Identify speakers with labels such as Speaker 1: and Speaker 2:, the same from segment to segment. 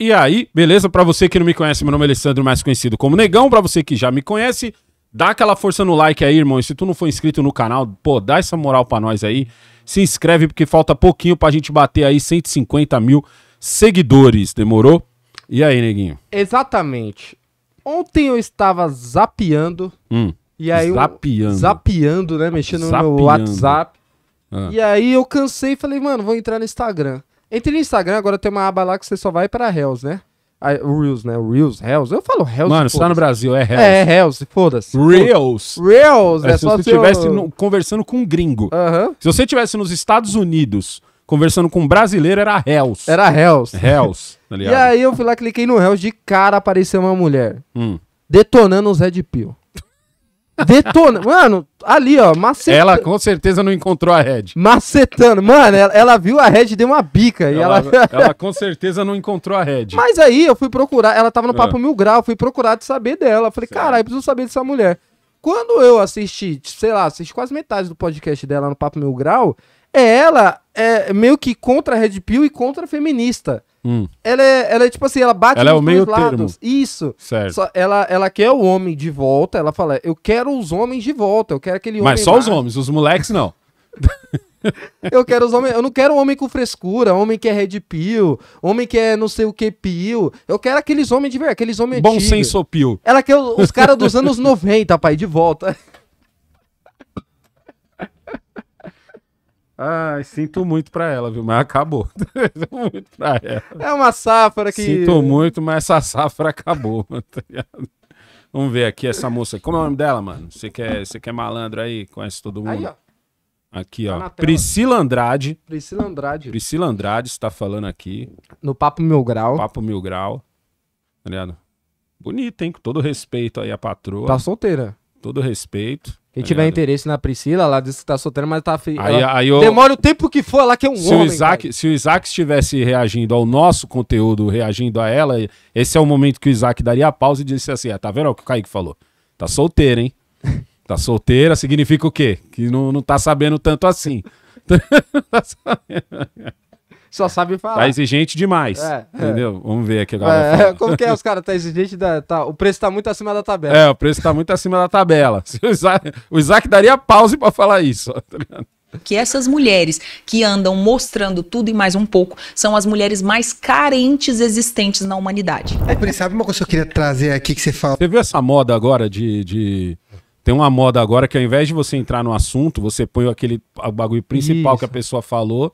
Speaker 1: E aí, beleza? Para você que não me conhece, meu nome é Alessandro, mais conhecido como Negão. Para você que já me conhece, dá aquela força no like aí, irmão. E se tu não for inscrito no canal, pô, dá essa moral para nós aí. Se inscreve porque falta pouquinho pra gente bater aí 150 mil seguidores, demorou? E aí, neguinho?
Speaker 2: Exatamente. Ontem eu estava zapeando. Hum, e aí zapeando. Eu, zapeando, né? Mexendo zapeando. no meu WhatsApp. Ah. E aí eu cansei e falei, mano, vou entrar no Instagram. Entre no Instagram, agora tem uma aba lá que você só vai pra Hells, né? Ah, Reels, né? Reels, Hells. Eu falo Hells. Mano, você tá no Brasil, é Hells. É, é, Hells, foda-se. Reels. Reels, é, é se só você estivesse assim, seu...
Speaker 1: conversando com um gringo. Se você estivesse nos Estados Unidos conversando com um brasileiro, era Hells. Era Hells. Hells, aliás. Tá e
Speaker 2: aí eu fui lá, cliquei no Hells, de cara apareceu uma mulher. Hum. Detonando os Red Pill. Detona. Mano, ali, ó, macetando. Ela com certeza não encontrou a Red. Macetando. Mano, ela, ela viu a Red deu uma bica. Ela, e ela... ela com certeza não encontrou a Red. Mas aí eu fui procurar, ela tava no ah. Papo Mil Grau, fui procurar de saber dela. Falei, caralho, preciso saber dessa mulher. Quando eu assisti, sei lá, assisti quase metade do podcast dela no Papo Mil Grau, é ela é meio que contra a Red Pill e contra a feminista. Hum. Ela, é, ela é tipo assim, ela bate ela é nos é o meio Termo. Isso. Certo. Só, ela, ela quer o homem de volta. Ela fala, eu quero os homens de volta. Eu quero aquele Mas só mais. os homens,
Speaker 1: os moleques não.
Speaker 2: eu quero os homens. Eu não quero homem com frescura, homem que é red pill, homem que é não sei o que pill. Eu quero aqueles homens de verdade, aqueles homens Bom antigos. senso pill. Ela quer os, os caras dos anos 90, pai, de volta.
Speaker 1: Ai, sinto muito pra ela, viu? Mas acabou. sinto muito pra ela. É uma safra que. Sinto muito, mas essa safra acabou, tá Vamos ver aqui essa moça. Como é o nome dela, mano? Você que é, você que é malandro aí, conhece todo mundo. Aí, ó. Aqui, tá ó. Priscila Andrade.
Speaker 2: Priscila Andrade.
Speaker 1: Priscila Andrade está falando aqui. No Papo Mil Grau. Papo Mil Grau. Tá ligado? Bonita, hein? Com todo respeito aí a patroa. Tá solteira. Todo respeito. Quem tá tiver
Speaker 2: interesse na Priscila, ela disse que tá solteira, mas tá. Aí, ela... aí eu... Demora o tempo que for, Lá que é um se homem. O
Speaker 1: Isaac, se o Isaac estivesse reagindo ao nosso conteúdo, reagindo a ela, esse é o momento que o Isaac daria a pausa e disse assim: ah, tá vendo o que o Kaique falou? Tá solteira, hein? Tá solteira significa o quê? Que não, não tá sabendo tanto assim. tá
Speaker 2: sabendo. Só sabe falar. Tá exigente demais. É, é. entendeu?
Speaker 1: É. Vamos ver aqui agora. É, é como
Speaker 2: que é os caras? Tá exigente da. Tá, o preço
Speaker 3: tá muito acima da tabela. É, o
Speaker 1: preço tá muito acima da tabela. O Isaac, o Isaac daria pause para falar
Speaker 4: isso, tá
Speaker 3: que essas mulheres que andam mostrando tudo e mais um pouco são as mulheres mais carentes existentes na humanidade. É,
Speaker 4: sabe uma coisa que eu queria trazer aqui que você
Speaker 1: fala? Você viu essa moda agora de, de... Tem uma moda agora que ao invés de você entrar no assunto, você põe aquele bagulho principal Isso. que a pessoa falou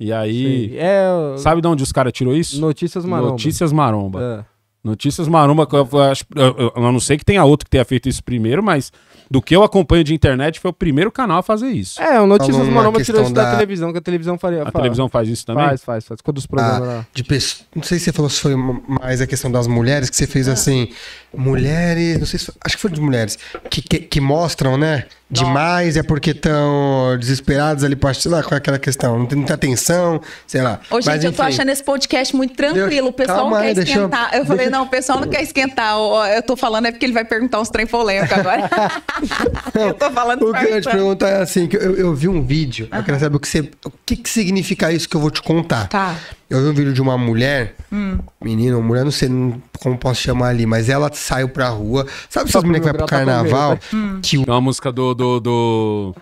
Speaker 1: e aí. É... Sabe de onde os caras tirou isso? Notícias Maromba. Notícias Maromba. É. Notícias Maromba, eu não sei que tenha outro que tenha feito isso primeiro, mas do que eu acompanho de internet, foi o primeiro canal a fazer isso.
Speaker 2: É, o Notícias Falou então, Maromba tirou isso da... da... televisão, que a televisão faria. A televisão faz isso
Speaker 1: também? Faz, faz, faz. Quando os programas ah, lá.
Speaker 4: De peço... Não sei se você falou se foi mais a questão das mulheres, que você fez assim, mulheres, não sei se foi... acho que foi de mulheres, que, que, que mostram, né? demais, Nossa. é porque estão desesperados ali, sei lá, com é aquela questão, não tem muita atenção, sei lá. Ô, gente, Mas, eu tô achando
Speaker 3: esse podcast muito tranquilo, Deus, o pessoal calma, quer esquentar. eu falei, não, não, o pessoal não quer esquentar. Eu tô falando é porque ele vai perguntar uns trem polêmico agora.
Speaker 4: eu tô falando O que eu ia te perguntar é assim: que eu, eu vi um vídeo, uhum. eu ah. quero saber o que, você, o que, que significa isso que eu vou te contar. Tá. Eu vi um vídeo de uma mulher, hum. menina ou mulher, não sei como posso chamar ali, mas ela saiu pra rua. Sabe essas meninas que vai pro tá carnaval?
Speaker 1: Tá que... É uma música do, do, do...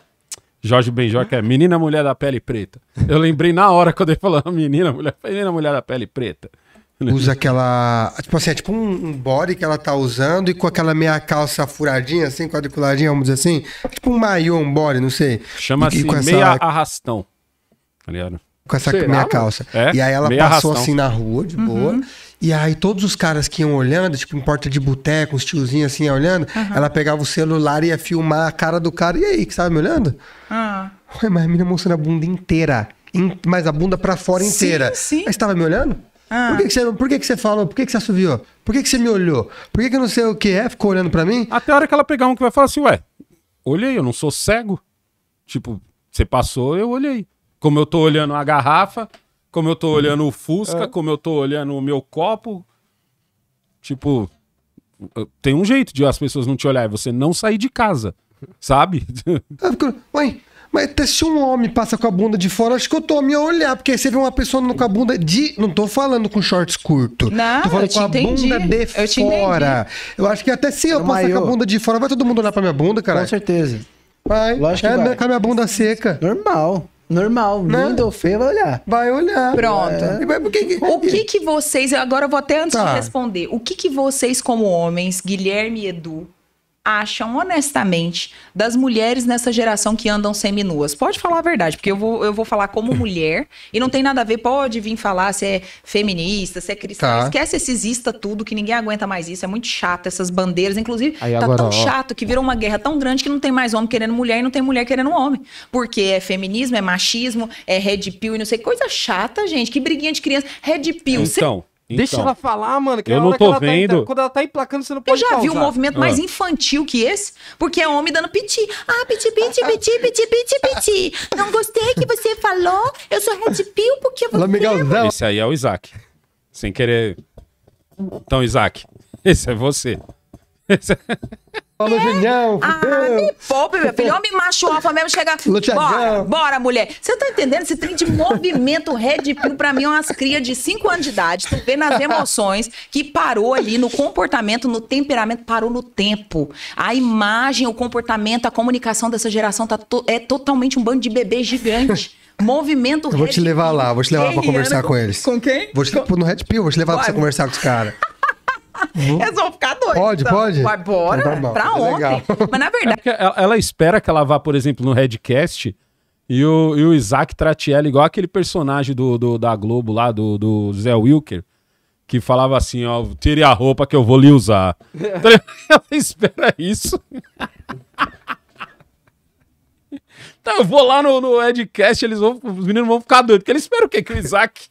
Speaker 4: Jorge Benjor, que é Menina Mulher da Pele Preta.
Speaker 1: Eu lembrei na hora quando ele falou Menina Mulher, Menina Mulher da Pele Preta.
Speaker 4: Né? Usa aquela. Tipo assim, é tipo um, um body que ela tá usando e com aquela meia calça furadinha, assim, quadriculadinha, vamos dizer assim. Tipo um maiô, um body, não sei. Chama-se meia essa...
Speaker 1: arrastão. Tá Com essa Será, meia calça. É? e aí ela passou arrastão. assim na
Speaker 4: rua, de uhum. boa. E aí todos os caras que iam olhando, tipo em porta de boteco, os tiozinhos assim olhando, uhum. ela pegava o celular e ia filmar a cara do cara. E aí, que estava me olhando? Ah. Ué, mas a menina mostrando a bunda inteira. In... Mas a bunda para fora sim, inteira. Sim. Aí você tava me olhando? Ah. Por, que, que, você, por que, que você falou? Por que, que você assoviou? Por que, que você me olhou? Por que, que eu não sei o que é? Ficou olhando para mim? Até a hora que ela pegar um que vai falar assim, ué, olhei, eu não sou cego.
Speaker 1: Tipo, você passou, eu olhei. Como eu tô olhando a garrafa, como eu tô olhando o Fusca, é. como eu tô olhando o meu copo. Tipo, tem um jeito de as pessoas não te olharem, é você não sair de casa, sabe? Tá ué,
Speaker 4: mas até se um homem passa com a bunda de fora, acho que eu tô me a olhar, porque aí você vê uma pessoa com a bunda de. Não tô falando com shorts curto. Não, tô falando eu te com a entendi. bunda de eu fora. Eu acho que até se eu passar com a bunda de fora, vai todo mundo olhar pra minha bunda, cara. Com certeza. Vai. Lógico que é, vai. Com a minha bunda seca. Normal. Normal, né? lindo ou feio, vai olhar. Vai olhar. Pronto. É. Vai, porque...
Speaker 3: O que que vocês... Agora eu vou até antes tá. de responder. O que que vocês como homens, Guilherme e Edu, acham honestamente das mulheres nessa geração que andam seminuas? Pode falar a verdade, porque eu vou, eu vou falar como mulher e não tem nada a ver, pode vir falar se é feminista, se é cristã, tá. esquece esses ista tudo, que ninguém aguenta mais isso, é muito chato essas bandeiras, inclusive Aí, tá agora, tão ó. chato que virou uma guerra tão grande que não tem mais homem querendo mulher e não tem mulher querendo homem, porque é feminismo, é machismo, é red pill e não sei, coisa chata, gente, que briguinha de criança, red pill, então... Cê então, Deixa ela falar, mano. Que eu não tô tá vendo. Tá, quando ela tá emplacando, você não pode Eu já vi um movimento mais ah. infantil que esse, porque é homem dando piti. Ah, piti, piti, piti, piti, piti, piti. Não gostei que você falou. Eu sou red pill porque você... Miguelzão. Esse
Speaker 1: aí é o Isaac. Sem querer... Então, Isaac, esse é você. Esse
Speaker 3: é... Falou, Julião. É? Ah, Deus. me poupe, meu filho. Homem macho alfa mesmo chega. Bora, bora, mulher. Você tá entendendo? Esse trem de movimento Red Pill, pra mim, é umas crias de 5 anos de idade. Tu vê nas emoções que parou ali no comportamento, no temperamento, parou no tempo. A imagem, o comportamento, a comunicação dessa geração tá to é totalmente um bando de bebê gigante. Movimento Eu vou te levar lá, vou te levar Guerreiro. pra conversar com eles. Com quem?
Speaker 4: Vou te, com... No Red Pill, vou te levar Uai, pra você conversar com os caras. Uhum. Eles vão ficar doidos. Pode, então. pode? Vai, bora, então, tá pra tá ontem. Legal. Mas na
Speaker 1: verdade... É ela, ela, espera que ela vá, por exemplo, no Redcast e o, e o Isaac trate ela igual aquele personagem do, do da Globo lá, do, do Zé Wilker que falava assim, ó, tire a roupa que eu vou lhe usar. Então, ela espera isso. então eu vou lá no, no Edcast, eles vão, os meninos vão ficar doidos, porque eles esperam o quê? Que o Isaac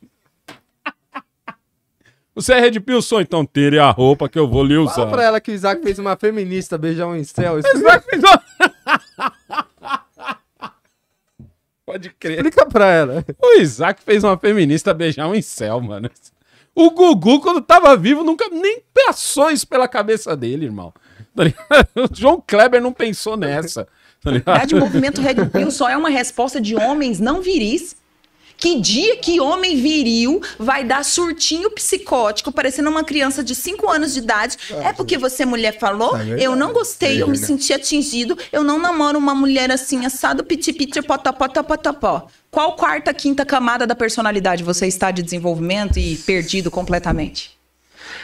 Speaker 1: você é Red Pilson, então tire a roupa que eu vou lhe usar. Fala pra
Speaker 2: ela que o Isaac fez uma feminista beijar um incel. Isaac fez uma... Pode crer. Explica pra ela. O Isaac fez uma feminista beijar um
Speaker 1: incel, mano. O Gugu, quando tava vivo, nunca nem passou isso pela cabeça dele, irmão. Tá o João Kleber não pensou nessa. Tá Na verdade, o movimento Red Pill só
Speaker 3: é uma resposta de homens não viris que dia que homem viril vai dar surtinho psicótico, parecendo uma criança de 5 anos de idade? Ah, é porque você, mulher, falou? É eu não gostei, eu me senti atingido, eu não namoro uma mulher assim, assado, piti-piti, potopó, potopó. Qual quarta, quinta camada da personalidade você está de desenvolvimento e perdido completamente?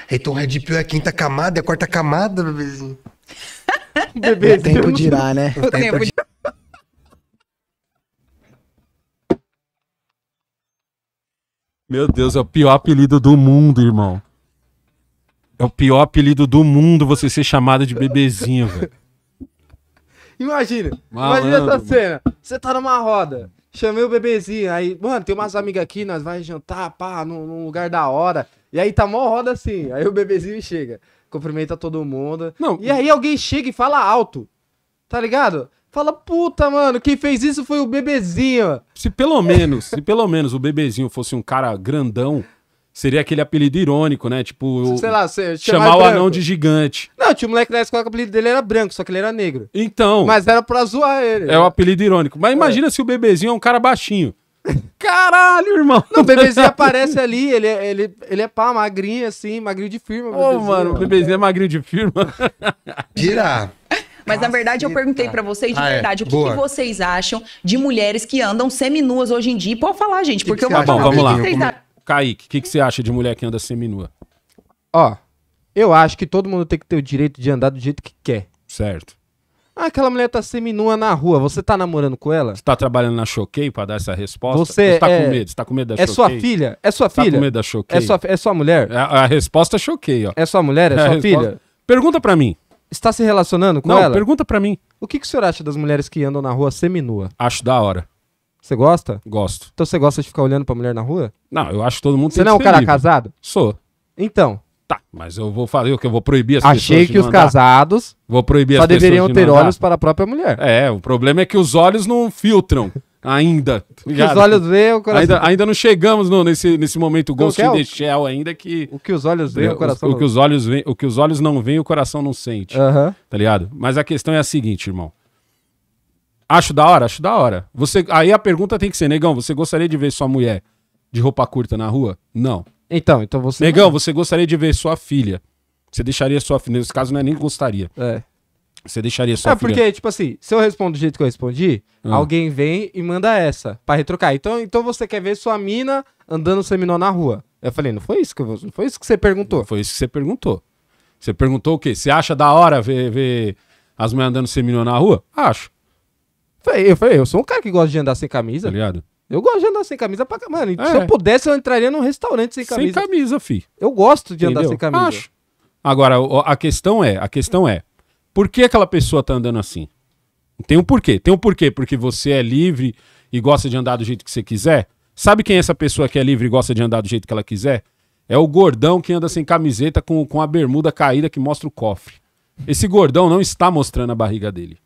Speaker 4: Então, Red Pill é a quinta camada, é a quarta camada, bebezinho. Bebezinho. É né? O é tempo dirá, né? O, tempo dirá.
Speaker 1: Meu Deus, é o pior apelido do mundo, irmão. É o pior apelido do mundo você ser chamado de bebezinho, velho.
Speaker 2: Imagina, Malandro, imagina essa cena. Você tá numa roda, chamei o bebezinho, aí, mano, tem umas amigas aqui, nós vamos jantar, pá, num, num lugar da hora. E aí tá mó roda assim, aí o bebezinho chega, cumprimenta todo mundo. Não, e aí alguém chega e fala alto, tá ligado? Fala, puta, mano, quem
Speaker 1: fez isso foi o bebezinho. Se pelo menos, se pelo menos o bebezinho fosse um cara grandão, seria aquele apelido irônico, né? Tipo, sei lá, sei, chamar, o branco. anão de gigante.
Speaker 2: Não, tinha um moleque na escola que o apelido dele era branco, só que ele era negro. Então. Mas era pra zoar ele.
Speaker 1: É o apelido irônico. Mas é. imagina se o bebezinho é um cara baixinho.
Speaker 2: Caralho, irmão! Não, o bebezinho aparece ali, ele, é, ele, ele é pá, magrinho assim, magrinho de firma. Ô, oh, mano, o
Speaker 1: bebezinho é magrinho de firma. tira
Speaker 3: Mas Caceta. na verdade eu perguntei para vocês de ah, é. verdade é. o que, que, vocês acham de mulheres que andam seminuas hoje em dia. E pode falar, gente, que porque que eu vou tá Bom, vamos lá.
Speaker 1: Kaique,
Speaker 2: o que, que você acha de mulher que anda seminua? Ó, eu acho que todo mundo tem que ter o direito de andar do jeito que quer. Certo. Ah, aquela mulher tá seminua na rua. Você tá namorando com ela? Você tá trabalhando na Choquei para dar essa resposta? Você, você tá é... com medo? Você tá com medo da é Choquei? É sua filha? É sua filha? Tá com medo da Choquei? É sua, é sua mulher? A, é, a resposta é Choquei, ó. É sua mulher? É, é sua filha? Pergunta para mim está se relacionando com Não, ela? pergunta pra mim. O que, que o senhor acha das mulheres que andam na rua seminua? Acho da hora. Você gosta? Gosto. Então você gosta de ficar olhando pra mulher na rua? Não, eu acho que todo mundo Você não é um cara livre. casado? Sou. Então,
Speaker 1: Tá, mas eu vou fazer o que? Eu vou proibir as achei pessoas de que os mandar? casados Vou proibir só as pessoas deveriam de ter mandar? olhos para a própria mulher. É, o problema é que os olhos não filtram. Ainda. os olhos veem, o coração. Ainda, ainda não chegamos no, nesse, nesse momento então, Ghost é in the Shell, ainda que. O que os olhos veem, o coração o, não... o que os olhos vê O que os olhos não veem, o coração não sente. Tá ligado? Mas a questão é a seguinte, irmão. Acho da hora, acho da hora. Você, aí a pergunta tem que ser, negão, você gostaria de ver sua mulher de roupa curta na rua? Não.
Speaker 2: Então, então você. Negão, não...
Speaker 1: você gostaria de ver sua filha? Você deixaria sua filha? Nesse caso, não é nem gostaria. É. Você deixaria só. É, porque,
Speaker 2: tipo assim, se eu respondo do jeito que eu respondi, ah. alguém vem e manda essa pra retrucar. Então, então você quer ver sua mina andando seminó na rua. Eu falei, não foi isso que eu, não foi isso que você perguntou. Não foi isso que você perguntou. Você perguntou o quê? Você acha da hora ver, ver as mulheres andando seminó na rua? Acho. Eu falei, eu sou um cara que gosta de andar sem camisa. Tá Eu gosto de andar sem camisa pra Mano, é. se eu é. pudesse, eu entraria num restaurante sem camisa. Sem camisa, fi. Eu gosto de Entendeu? andar sem camisa. Acho. Agora, a questão é, a
Speaker 1: questão é, por que aquela pessoa tá andando assim? Tem um porquê. Tem um porquê, porque você é livre e gosta de andar do jeito que você quiser. Sabe quem é essa pessoa que é livre e gosta de andar do jeito que ela quiser? É o gordão que anda sem camiseta com, com a bermuda caída que mostra o cofre. Esse gordão não está mostrando a barriga dele.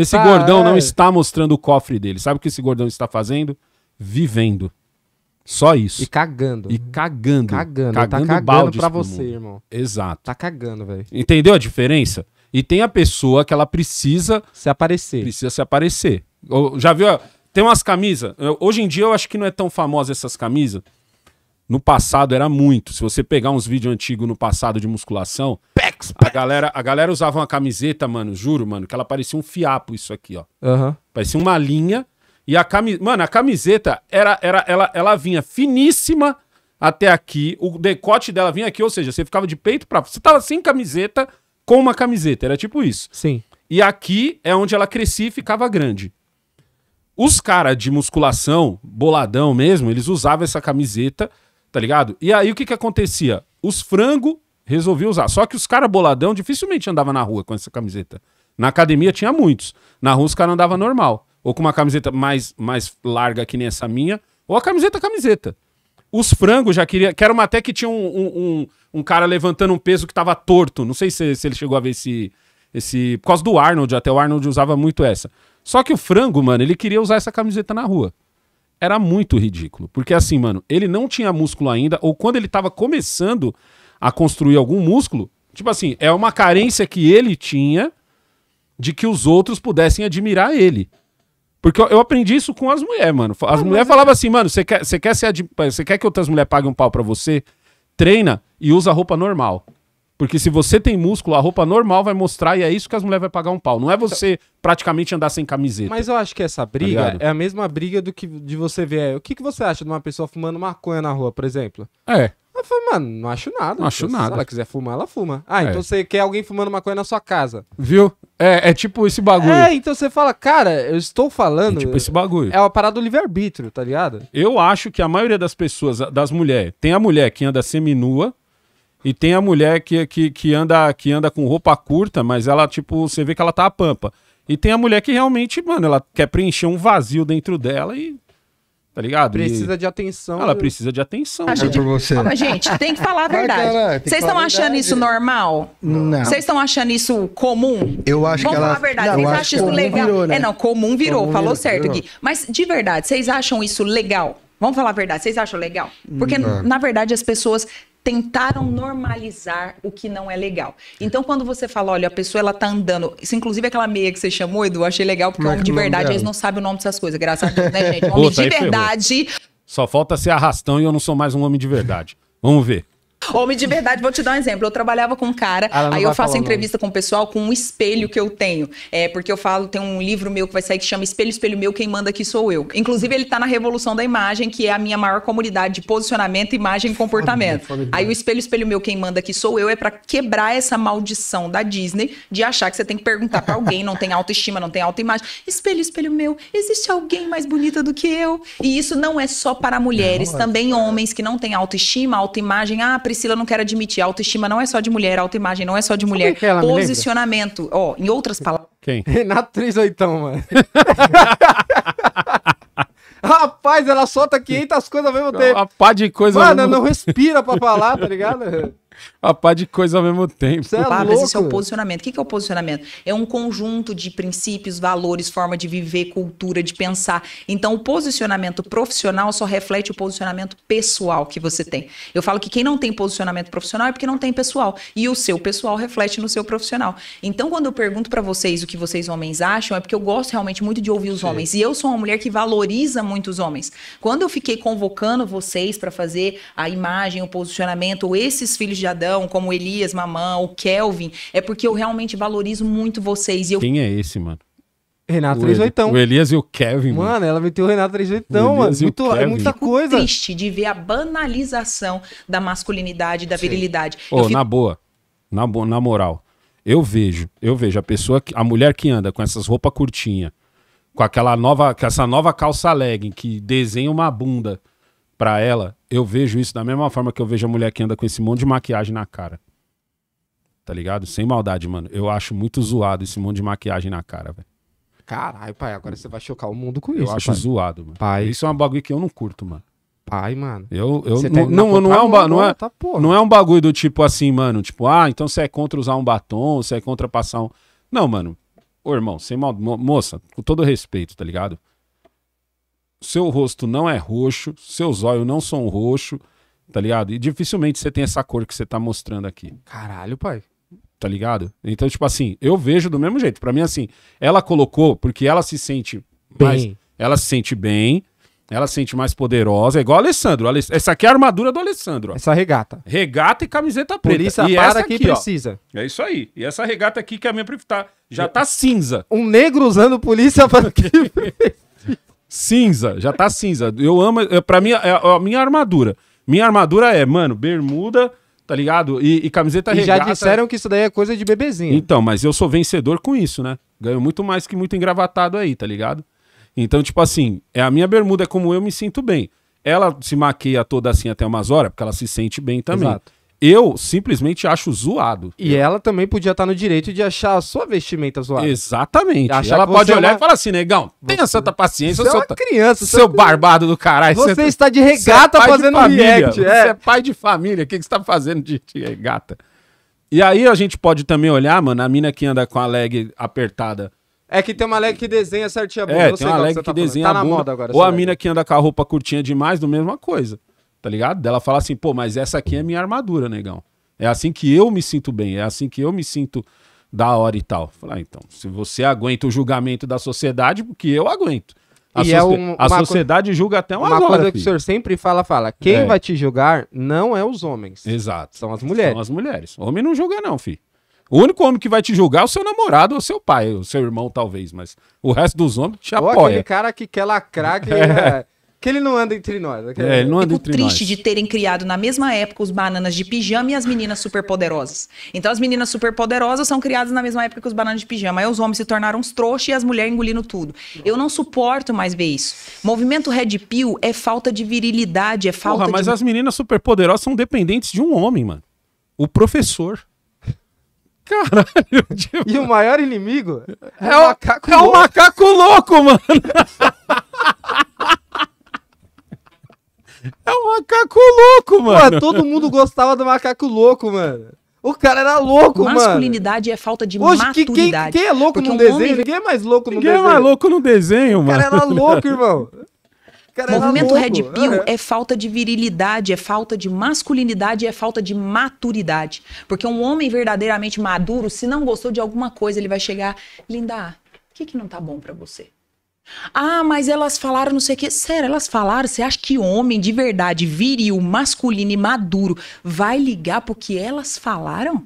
Speaker 1: esse tá, gordão é... não está mostrando o cofre dele. Sabe o que esse gordão está fazendo? Vivendo. Só isso. E cagando. E
Speaker 2: cagando. Cagando. cagando tá cagando pra você, irmão. Exato. Tá cagando, velho.
Speaker 1: Entendeu a diferença? E tem a pessoa que ela precisa. Se aparecer. Precisa se aparecer. Já viu? Tem umas camisas. Hoje em dia eu acho que não é tão famosa essas camisas. No passado era muito. Se você pegar uns vídeos antigos no passado de musculação, pex, pex. A, galera, a galera usava uma camiseta, mano, juro, mano, que ela parecia um fiapo, isso aqui, ó. Uhum. Parecia uma linha. E a camiseta. Mano, a camiseta era, era, ela, ela vinha finíssima até aqui. O decote dela vinha aqui, ou seja, você ficava de peito pra. Você tava sem camiseta, com uma camiseta. Era tipo isso. Sim. E aqui é onde ela crescia e ficava grande. Os caras de musculação, boladão mesmo, eles usavam essa camiseta, tá ligado? E aí o que que acontecia? Os frango resolviam usar. Só que os caras boladão dificilmente andavam na rua com essa camiseta. Na academia tinha muitos. Na rua os caras andavam normal. Ou com uma camiseta mais, mais larga que nem essa minha, ou a camiseta camiseta. Os frangos já queriam. Que era uma até que tinha um, um, um cara levantando um peso que estava torto. Não sei se, se, ele chegou a ver esse, esse. Por causa do Arnold, até o Arnold usava muito essa. Só que o frango, mano, ele queria usar essa camiseta na rua. Era muito ridículo. Porque assim, mano, ele não tinha músculo ainda, ou quando ele estava começando a construir algum músculo, tipo assim, é uma carência que ele tinha de que os outros pudessem admirar ele. Porque eu, eu aprendi isso com as mulheres, mano. As ah, mulheres falavam é... assim, mano, você quer, quer, ad... quer que outras mulheres paguem um pau pra você? treina e usa roupa normal. Porque se você tem músculo, a roupa normal vai mostrar e é isso que as mulheres vão pagar um pau. Não é então, você então, praticamente andar sem camiseta. Mas
Speaker 2: eu acho que essa tá briga tá é a mesma briga do que de você ver. É, o que, que você acha de uma pessoa fumando maconha na rua, por exemplo? É. Ela falou, mano, não acho nada. Não acho nada. Se ela quiser fumar, ela fuma. Ah, então é. então você quer alguém fumando maconha na sua casa. Viu? É, é tipo esse bagulho. É, então você fala, cara, eu estou falando. É tipo
Speaker 1: esse bagulho. É uma parada do livre-arbítrio, tá ligado? Eu acho que a maioria das pessoas, das mulheres, tem a mulher que anda seminua e tem a mulher que, que, que, anda, que anda com roupa curta, mas ela, tipo, você vê que ela tá a pampa. E tem a mulher que realmente, mano, ela quer preencher um vazio dentro dela e Tá ligado? Precisa e...
Speaker 2: de atenção.
Speaker 1: Ela precisa de atenção. A ah, gente, é você. gente,
Speaker 3: tem que falar a verdade. Vocês estão achando isso normal? Não. Vocês estão achando isso comum? Eu acho Vamos que ela... falar a verdade. Vocês acham isso legal? Virou, né? É, não, comum virou. Comum falou virou, certo, virou. Mas, de verdade, vocês acham isso legal? Vamos falar a verdade. Vocês acham legal? Porque, não. na verdade, as pessoas tentaram normalizar o que não é legal. Então, quando você fala, olha, a pessoa ela tá andando, isso inclusive é aquela meia que você chamou, Edu, achei legal, porque Como homem é de é verdade, eles não sabem o nome dessas coisas, graças a Deus, né, gente? Homem de verdade. Ferrou.
Speaker 1: Só falta ser arrastão e eu não sou mais um homem de verdade. Vamos ver.
Speaker 3: Homem de verdade, vou te dar um exemplo. Eu trabalhava com um cara, aí eu faço entrevista com o pessoal com um espelho que eu tenho. É, porque eu falo, tem um livro meu que vai sair que chama Espelho, Espelho Meu, Quem Manda Aqui Sou Eu. Inclusive, ele tá na Revolução da Imagem, que é a minha maior comunidade de posicionamento, imagem e comportamento. aí o Espelho, Espelho Meu, Quem Manda Aqui Sou Eu é para quebrar essa maldição da Disney de achar que você tem que perguntar para alguém, não tem autoestima, não tem autoimagem. Espelho, Espelho Meu, existe alguém mais bonita do que eu? E isso não é só para mulheres, não, é também é... homens que não têm autoestima, autoimagem. Ah, Priscila não quer admitir. Autoestima não é só de mulher, autoimagem não é só de mulher. É que ela Posicionamento, ó, em outras palavras. Quem? Renato 38, mano. Rapaz,
Speaker 2: ela solta 500 coisas ao mesmo tempo. Uma
Speaker 3: pá de coisa. Mano, não
Speaker 2: respira pra
Speaker 1: falar, tá ligado? a par de coisa ao mesmo tempo. Você é Pá, esse é o
Speaker 3: posicionamento. O que é o posicionamento? É um conjunto de princípios, valores, forma de viver, cultura, de pensar. Então, o posicionamento profissional só reflete o posicionamento pessoal que você tem. Eu falo que quem não tem posicionamento profissional é porque não tem pessoal. E o seu pessoal reflete no seu profissional. Então, quando eu pergunto para vocês o que vocês homens acham, é porque eu gosto realmente muito de ouvir os Sim. homens. E eu sou uma mulher que valoriza muito os homens. Quando eu fiquei convocando vocês para fazer a imagem, o posicionamento, ou esses filhos de como Elias Mamão, o Kelvin, é porque eu realmente valorizo muito vocês. E eu...
Speaker 1: Quem é esse, mano? Renato 38. O, Elias e o Kevin, mano.
Speaker 2: Mano, ela meteu o Renato 38,
Speaker 1: mano. Muito, é muita
Speaker 3: coisa. Fico triste de ver a banalização da masculinidade, da Sim. virilidade. Ô, fico... na
Speaker 1: boa. Na, na moral. Eu vejo, eu vejo a pessoa, que, a mulher que anda com essas roupas curtinha, com aquela nova, com essa nova calça legging que desenha uma bunda pra ela, eu vejo isso da mesma forma que eu vejo a mulher que anda com esse monte de maquiagem na cara. Tá ligado? Sem maldade, mano. Eu acho muito zoado esse monte de maquiagem na cara, velho.
Speaker 2: Caralho, pai, agora você vai chocar o mundo com eu isso. Eu acho pai.
Speaker 1: zoado, mano. Pai. Isso é um bagulho que eu não curto, mano. Pai, mano. Eu, eu não, não, não, é um ba... não, é, tá, não é um bagulho do tipo assim, mano. Tipo, ah, então você é contra usar um batom, você é contra passar um. Não, mano. Ô, irmão, sem mal. Moça, com todo respeito, tá ligado? seu rosto não é roxo, seus olhos não são roxo, tá ligado? E dificilmente você tem essa cor que você tá mostrando aqui. Caralho, pai. Tá ligado? Então, tipo assim, eu vejo do mesmo jeito. Para mim, assim, ela colocou porque ela se sente bem. Mais, ela se sente bem, ela se sente mais poderosa. É igual o Alessandro. Essa aqui é a armadura do Alessandro. Ó.
Speaker 2: Essa regata.
Speaker 1: Regata e camiseta preta. Polícia e para essa aqui, ó. precisa. É isso aí. E essa regata
Speaker 2: aqui que é a minha tá,
Speaker 1: já tá cinza.
Speaker 2: Um negro usando polícia para
Speaker 1: Cinza, já tá cinza. Eu amo, para mim, é a minha armadura. Minha armadura é, mano, bermuda, tá ligado? E, e camiseta e regata. já disseram que
Speaker 2: isso daí é coisa de bebezinho. Então,
Speaker 1: mas eu sou vencedor com isso, né? Ganho muito mais que muito engravatado aí, tá ligado? Então, tipo assim, é a minha bermuda, é como eu me sinto bem. Ela se maqueia toda assim até umas horas, porque ela se sente bem também. Exato eu simplesmente acho zoado.
Speaker 2: E eu... ela também podia estar no direito de achar a sua vestimenta zoada. Exatamente. Achar ela pode é olhar uma... e falar assim,
Speaker 1: negão, tenha santa paciência. Você é uma seu... criança. Seu é
Speaker 2: barbado do caralho. Você, você é está de regata é fazendo de react. É. Você é pai de família, o que, você está fazendo de, de regata?
Speaker 1: E aí a gente pode também olhar, mano, a mina que anda com a leg apertada
Speaker 2: é que tem uma leg que desenha certinha. a bunda. É, tem uma leg que, que tá desenha tá a bunda. Moda agora, ou a leg.
Speaker 1: mina que anda com a roupa curtinha demais, do mesma coisa tá ligado? Dela falar assim, pô, mas essa aqui é minha armadura, negão. É assim que eu me sinto bem, é assim que eu me sinto da hora e tal. Falar, ah, então, se você aguenta o julgamento da sociedade, porque eu aguento. A, e é um, a sociedade julga até uma Uma coisa filho. que o senhor
Speaker 2: sempre fala, fala, quem é. vai te julgar não é os homens. Exato. São as mulheres. São as mulheres. Homem não julga não, filho. O único homem que vai te
Speaker 1: julgar é o seu namorado ou seu pai, o seu irmão talvez, mas o resto dos homens te ou apoia. aquele
Speaker 2: cara que quer
Speaker 3: lacrar que... É. Que ele não anda entre nós. É, é ele não é anda tipo entre triste nós. de terem criado na mesma época os bananas de pijama e as meninas superpoderosas. Então as meninas superpoderosas são criadas na mesma época que os bananas de pijama. Aí os homens se tornaram uns trouxas e as mulheres engolindo tudo. Eu não suporto mais ver isso. Movimento Red Pill é falta de virilidade, é falta Porra, mas de... as
Speaker 1: meninas superpoderosas são dependentes de um homem, mano. O professor.
Speaker 2: Caralho. Tipo... E o maior inimigo é, é o, macaco, é o macaco louco, mano. É um macaco louco, mano. Pô, todo mundo gostava do macaco louco, mano. O cara era louco, Masculinidade mano. Masculinidade
Speaker 3: é falta de Hoje, maturidade. Hoje quem, quem, é louco no um desenho? Homem... Ninguém é mais louco no Ninguém é desenho. Ninguém é mais
Speaker 1: louco no desenho, mano. O cara era louco,
Speaker 2: irmão.
Speaker 3: Cara, Movimento Red Pill uhum. é falta de virilidade, é falta de masculinidade, é falta de maturidade. Porque um homem verdadeiramente maduro, se não gostou de alguma coisa, ele vai chegar, linda, o que, que não tá bom para você? Ah, mas elas falaram não sei o que. Sério, elas falaram? Você acha que homem de verdade, viril, masculino e maduro vai ligar porque elas falaram?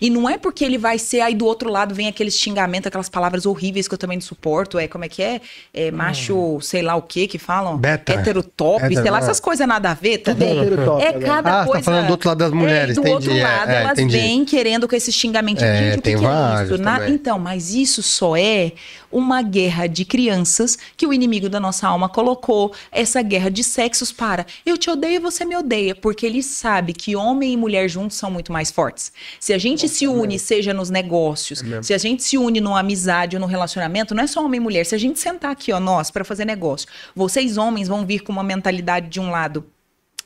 Speaker 3: E não é porque ele vai ser, aí do outro lado vem aquele xingamento, aquelas palavras horríveis que eu também não suporto. É como é que é? é hum. macho, hum. sei lá o que que falam? Beta. Heterotop, Heter sei lá, essas coisas nada a ver também. Tá é cada ah, tá coisa. Tá falando do outro lado das é, mulheres, é, do entendi, outro lado, é, elas entendi. vêm querendo com esse xingamento. É, Gente, tem que é vários. Na... Então, mas isso só é uma guerra de crianças que o inimigo da nossa alma colocou, essa guerra de sexos para eu te odeio e você me odeia, porque ele sabe que homem e mulher juntos são muito mais fortes. Se a gente nossa, se é une, é seja nos negócios, é se a gente se une numa amizade ou no relacionamento, não é só homem e mulher. Se a gente sentar aqui, ó, nós, para fazer negócio, vocês homens vão vir com uma mentalidade de um lado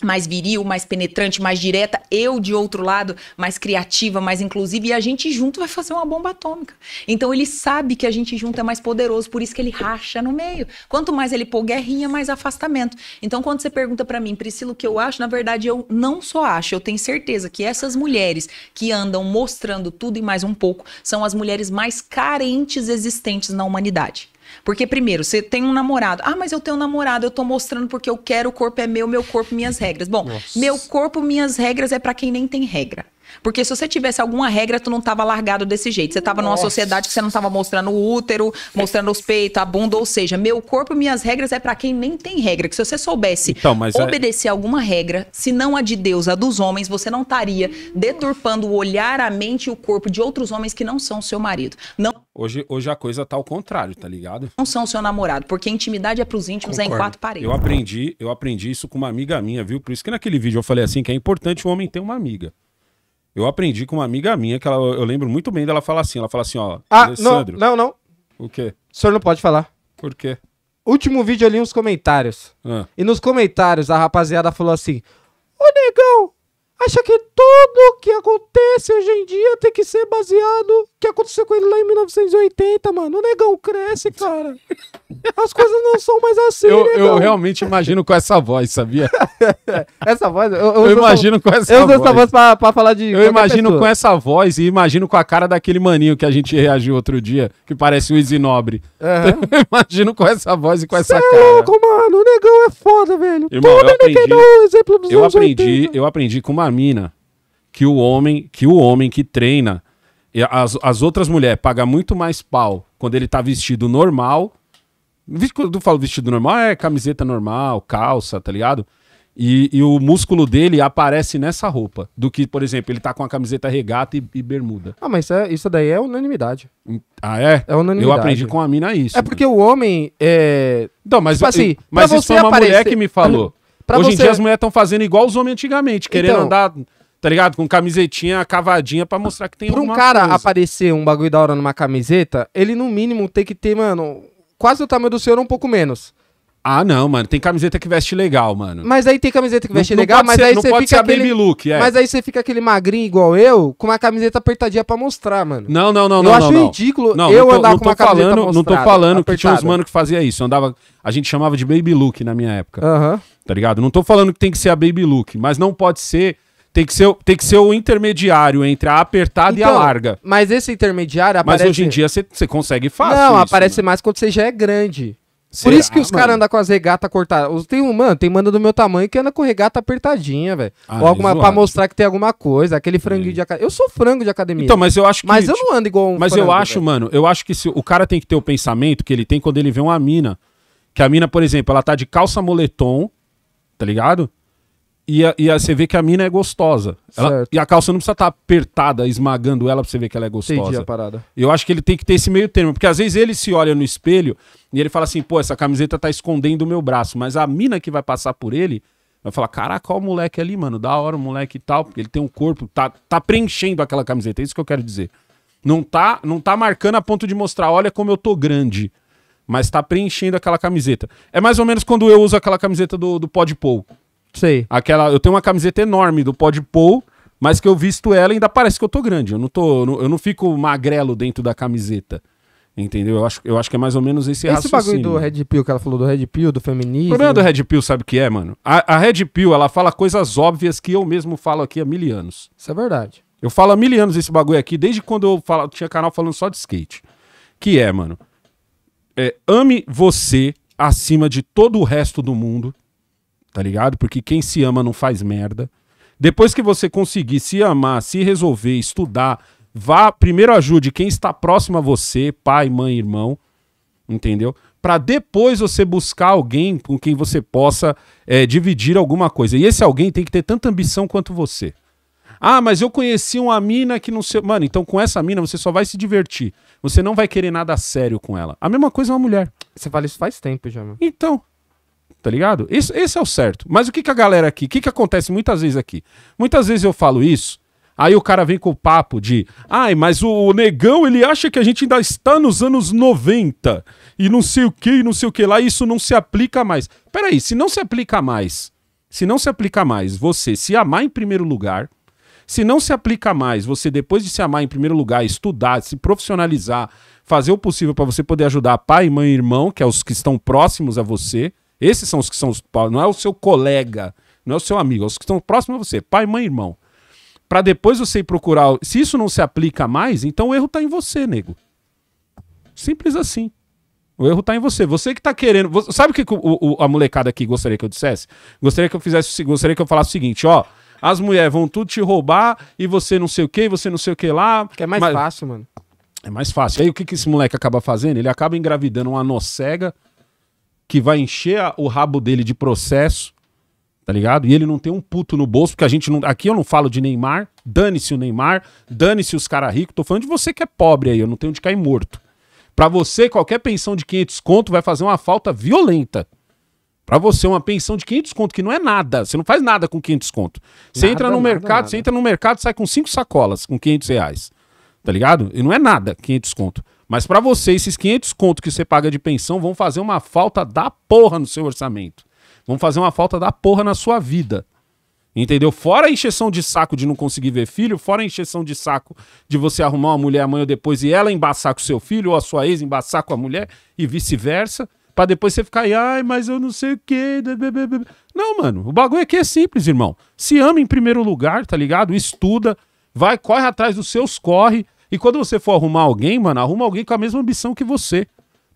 Speaker 3: mais viril, mais penetrante, mais direta, eu de outro lado, mais criativa, mais inclusiva, e a gente junto vai fazer uma bomba atômica. Então ele sabe que a gente junto é mais poderoso, por isso que ele racha no meio. Quanto mais ele pôr guerrinha, mais afastamento. Então quando você pergunta para mim, Priscila, o que eu acho, na verdade eu não só acho, eu tenho certeza que essas mulheres que andam mostrando tudo e mais um pouco são as mulheres mais carentes existentes na humanidade. Porque, primeiro, você tem um namorado. Ah, mas eu tenho um namorado, eu tô mostrando porque eu quero, o corpo é meu, meu corpo, minhas regras. Bom, Nossa. meu corpo, minhas regras é para quem nem tem regra. Porque se você tivesse alguma regra, tu não tava largado desse jeito. Você tava Nossa. numa sociedade que você não tava mostrando o útero, mostrando os peitos, a bunda, ou seja, meu corpo, minhas regras é para quem nem tem regra. Que se você soubesse então, é- obedecer é... alguma regra, se não a de Deus, a dos homens, você não estaria deturpando o olhar, a mente e o corpo de outros homens que não são seu marido. Não
Speaker 1: Hoje, hoje a coisa tá ao contrário, tá ligado?
Speaker 3: Não são seu namorado, porque intimidade é pros íntimos, Concordo. é em quatro paredes. Eu
Speaker 1: aprendi, eu aprendi isso com uma amiga minha, viu? Por isso que naquele vídeo eu falei assim que é importante o homem ter uma amiga. Eu aprendi com uma amiga minha, que ela, eu lembro muito bem dela falar assim. Ela fala assim, ó.
Speaker 2: Ah, Alessandro, não, não, não. O quê? O senhor não pode falar. Por quê? Último vídeo ali, uns comentários. Ah. E nos comentários, a rapaziada falou assim: Ô negão, acha que tudo que acontece hoje em dia tem que ser baseado que aconteceu com ele lá em 1980, mano. O negão cresce, cara. As coisas não são mais assim, Eu, né, eu
Speaker 1: realmente imagino com essa voz, sabia?
Speaker 2: essa voz? Eu, eu, eu imagino com essa eu voz. Eu uso essa voz pra, pra falar de. Eu imagino pessoa. com
Speaker 1: essa voz e imagino com a cara daquele maninho que a gente reagiu outro dia, que parece o Isinobre.
Speaker 2: Uhum. Eu imagino com essa voz e com essa Cê cara. É louco, mano. O negão é foda, velho. Irmão, Todo eu aprendi,
Speaker 1: um exemplo dos eu aprendi, 80. eu aprendi com uma mina que o homem, que o homem que treina as, as outras mulheres pagam muito mais pau quando ele tá vestido normal. Quando eu falo vestido normal, é camiseta normal, calça, tá ligado? E, e o músculo dele aparece nessa roupa. Do que, por exemplo, ele tá com a camiseta regata e, e bermuda.
Speaker 2: Ah, mas é, isso daí é unanimidade. Hum, ah, é? É unanimidade. Eu aprendi com a mina isso. É porque né? o homem. É... Não, mas, mas, tipo assim, mas isso foi uma aparecer... mulher que me falou. Hoje você... em dia as
Speaker 1: mulheres estão fazendo igual os homens antigamente, querendo então, andar tá ligado? Com camisetinha cavadinha pra mostrar que tem Pra um cara coisa.
Speaker 2: aparecer um bagulho da hora numa camiseta, ele no mínimo tem que ter, mano, quase o tamanho do senhor, ou um pouco menos. Ah, não, mano. Tem camiseta que veste legal, mano. Mas aí tem camiseta que veste não, não legal, mas ser, aí você fica Pode ser aquele... baby look, é. Mas aí você fica aquele magrinho igual eu, com uma camiseta apertadinha pra mostrar, mano.
Speaker 1: Não, não, não, eu não. Eu acho não. ridículo não, eu tô, andar com uma camiseta falando, Não tô falando apertada. que tinha uns mano que fazia isso. Andava... A gente chamava de baby look na minha época. Aham. Uh -huh. Tá ligado? Não tô falando que tem que ser a baby look, mas não pode ser tem que, ser, tem que ser o intermediário entre a apertada então, e a então, larga.
Speaker 2: Mas esse intermediário aparece... Mas hoje em dia
Speaker 1: você consegue fácil Não, isso, aparece né?
Speaker 2: mais quando você já é grande. Será, Por isso que ah, os caras andam com as regatas cortadas. Tem um, mano, tem manda do meu tamanho que anda com regata apertadinha, velho. Ah, Ou é alguma, pra mostrar que tem alguma coisa, aquele franguinho é. de academia. Eu sou frango de academia. Então, mas eu acho que. Mas eu não ando igual um Mas frango, eu acho,
Speaker 1: véio. mano, eu acho que se, o cara tem que ter o pensamento que ele tem quando ele vê uma mina. Que a mina, por exemplo, ela tá de calça moletom, tá ligado? E, a, e a, você vê que a mina é gostosa. Ela, e a calça não precisa estar tá apertada, esmagando ela pra você ver que ela é gostosa. Entendi a parada. Eu acho que ele tem que ter esse meio termo. Porque às vezes ele se olha no espelho e ele fala assim, pô, essa camiseta tá escondendo o meu braço. Mas a mina que vai passar por ele vai falar, caraca, olha o moleque ali, mano, da hora o moleque e tal. Porque ele tem um corpo, tá, tá preenchendo aquela camiseta. É isso que eu quero dizer. Não tá, não tá marcando a ponto de mostrar, olha como eu tô grande. Mas tá preenchendo aquela camiseta. É mais ou menos quando eu uso aquela camiseta do, do Podpou. Sei. Aquela, eu tenho uma camiseta enorme do Podpou, mas que eu visto ela e ainda parece que eu tô grande. Eu não tô, eu não fico magrelo dentro da camiseta. Entendeu? Eu acho, eu acho que é mais ou menos esse, esse raciocínio. Esse bagulho do
Speaker 2: Red Pill que ela falou, do Red Pill, do feminismo. O problema do Red
Speaker 1: Pill, sabe o que é, mano? A, a Red Pill, ela fala coisas óbvias que eu mesmo falo aqui há mil anos. Isso é verdade. Eu falo há mil anos esse bagulho aqui, desde quando eu falo, tinha canal falando só de skate. Que é, mano, é, ame você acima de todo o resto do mundo tá ligado? Porque quem se ama não faz merda. Depois que você conseguir se amar, se resolver, estudar, vá, primeiro ajude quem está próximo a você, pai, mãe, irmão, entendeu? Para depois você buscar alguém com quem você possa é, dividir alguma coisa. E esse alguém tem que ter tanta ambição quanto você. Ah, mas eu conheci uma mina que não sei. Mano, então com essa mina você só vai se divertir. Você não vai querer nada sério com ela. A mesma coisa uma mulher. Você fala isso faz tempo já, mano. Então, tá ligado? Esse, esse é o certo. Mas o que, que a galera aqui, o que, que acontece muitas vezes aqui? Muitas vezes eu falo isso, aí o cara vem com o papo de, ai, mas o, o negão ele acha que a gente ainda está nos anos 90 e não sei o que, e não sei o que lá, isso não se aplica mais. Peraí, se não se aplica mais, se não se aplica mais, você se amar em primeiro lugar. Se não se aplica mais, você depois de se amar em primeiro lugar, estudar, se profissionalizar, fazer o possível para você poder ajudar pai, mãe e irmão, que é os que estão próximos a você, esses são os que são os. Não é o seu colega, não é o seu amigo, é os que estão próximos a você, pai, mãe, irmão. Para depois você ir procurar. Se isso não se aplica mais, então o erro está em você, nego. Simples assim. O erro está em você. Você que está querendo. sabe o que o, o, a molecada aqui gostaria que eu dissesse? Gostaria que eu fizesse. Gostaria que eu falasse o seguinte, ó. As mulheres vão tudo te roubar e você não sei o que, você não sei o
Speaker 2: que lá. Que é mais mas, fácil, mano.
Speaker 1: É mais fácil. E aí o que, que esse moleque acaba fazendo? Ele acaba engravidando uma nocega que vai encher a, o rabo dele de processo, tá ligado? E ele não tem um puto no bolso, porque a gente não. Aqui eu não falo de Neymar, dane-se o Neymar, dane-se os caras ricos, tô falando de você que é pobre aí, eu não tenho onde cair morto. Para você, qualquer pensão de 500 conto vai fazer uma falta violenta. Para você, uma pensão de 500 conto, que não é nada. Você não faz nada com 500 conto. Você nada, entra no nada, mercado, nada. você entra no mercado, sai com cinco sacolas com 500 reais. Tá ligado? E não é nada 500 conto. Mas para você, esses 500 contos que você paga de pensão vão fazer uma falta da porra no seu orçamento. Vão fazer uma falta da porra na sua vida. Entendeu? Fora a encheção de saco de não conseguir ver filho, fora a encheção de saco de você arrumar uma mulher amanhã ou depois e ela embaçar com seu filho, ou a sua ex embaçar com a mulher e vice-versa, para depois você ficar aí, ai, mas eu não sei o quê. Não, mano, o bagulho aqui é simples, irmão. Se ama em primeiro lugar, tá ligado? Estuda, vai, corre atrás dos seus, corre, e quando você for arrumar alguém, mano, arruma alguém com a mesma ambição que você.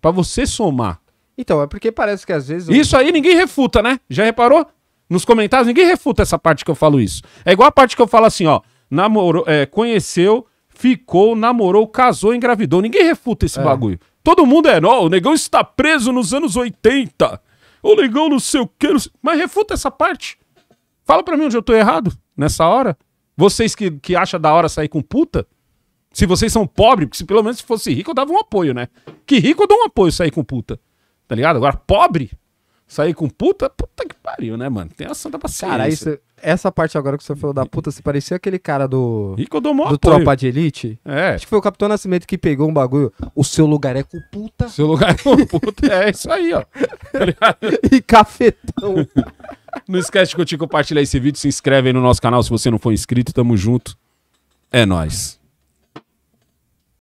Speaker 1: para você somar.
Speaker 2: Então, é porque parece que às vezes. Eu...
Speaker 1: Isso aí ninguém refuta, né? Já reparou? Nos comentários, ninguém refuta essa parte que eu falo isso. É igual a parte que eu falo assim, ó. Namorou, é, conheceu, ficou, namorou, casou, engravidou. Ninguém refuta esse é. bagulho. Todo mundo é, ó, o negão está preso nos anos 80. O negão não sei o que. Mas refuta essa parte. Fala pra mim onde eu tô errado nessa hora. Vocês que, que acham da hora sair com puta. Se vocês são pobres, porque se pelo menos se fosse rico, eu dava um apoio, né? Que rico eu dou um apoio sair com puta. Tá ligado? Agora, pobre,
Speaker 2: sair com puta, puta
Speaker 1: que pariu, né, mano? Tem a santa paciência. Cara, isso,
Speaker 2: essa parte agora que você falou da puta, se parecia aquele cara do. Rico eu dou um do apoio. Tropa de Elite. É. Acho que foi o Capitão Nascimento que pegou um bagulho. O seu lugar é com puta. Seu lugar é com
Speaker 1: puta. é isso aí, ó. Tá e cafetão. não esquece de curtir, compartilhar esse vídeo. Se inscreve aí no nosso canal se você não for inscrito. Tamo junto. É nóis.